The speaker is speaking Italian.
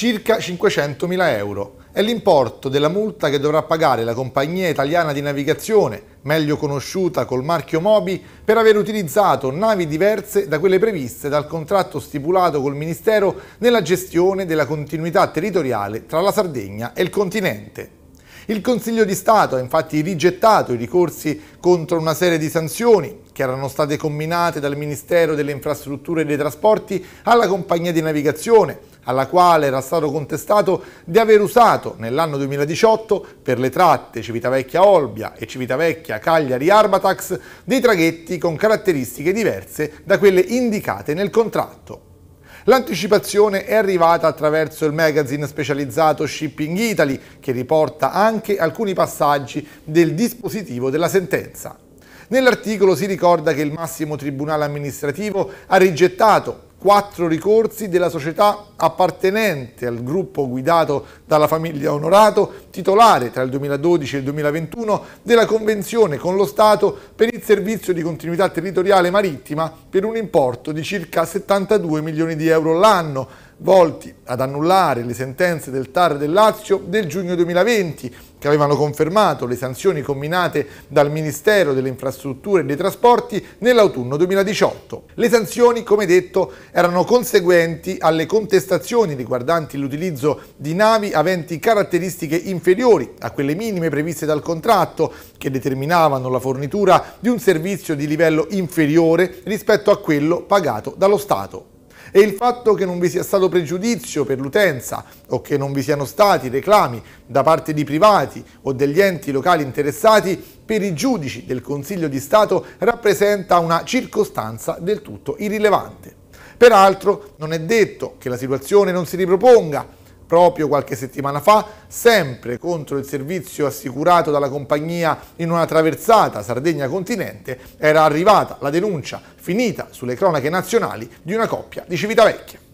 circa 500.000 euro. È l'importo della multa che dovrà pagare la compagnia italiana di navigazione, meglio conosciuta col marchio Mobi, per aver utilizzato navi diverse da quelle previste dal contratto stipulato col Ministero nella gestione della continuità territoriale tra la Sardegna e il continente. Il Consiglio di Stato ha infatti rigettato i ricorsi contro una serie di sanzioni che erano state combinate dal Ministero delle Infrastrutture e dei Trasporti alla compagnia di navigazione, alla quale era stato contestato di aver usato nell'anno 2018 per le tratte Civitavecchia-Olbia e Civitavecchia-Cagliari-Arbatax dei traghetti con caratteristiche diverse da quelle indicate nel contratto. L'anticipazione è arrivata attraverso il magazine specializzato Shipping Italy, che riporta anche alcuni passaggi del dispositivo della sentenza. Nell'articolo si ricorda che il massimo tribunale amministrativo ha rigettato quattro ricorsi della società appartenente al gruppo guidato dalla famiglia Onorato, titolare tra il 2012 e il 2021 della convenzione con lo Stato per il servizio di continuità territoriale marittima per un importo di circa 72 milioni di euro l'anno, volti ad annullare le sentenze del TAR del Lazio del giugno 2020, che avevano confermato le sanzioni combinate dal Ministero delle Infrastrutture e dei Trasporti nell'autunno 2018. Le sanzioni, come detto, erano conseguenti alle contestazioni riguardanti l'utilizzo di navi aventi caratteristiche inferiori a quelle minime previste dal contratto, che determinavano la fornitura di un servizio di livello inferiore rispetto a quello pagato dallo Stato e il fatto che non vi sia stato pregiudizio per l'utenza o che non vi siano stati reclami da parte di privati o degli enti locali interessati per i giudici del Consiglio di Stato rappresenta una circostanza del tutto irrilevante. Peraltro non è detto che la situazione non si riproponga proprio qualche settimana fa, sempre contro il servizio assicurato dalla compagnia in una traversata Sardegna Continente, era arrivata la denuncia finita sulle cronache nazionali di una coppia di Civitavecchia.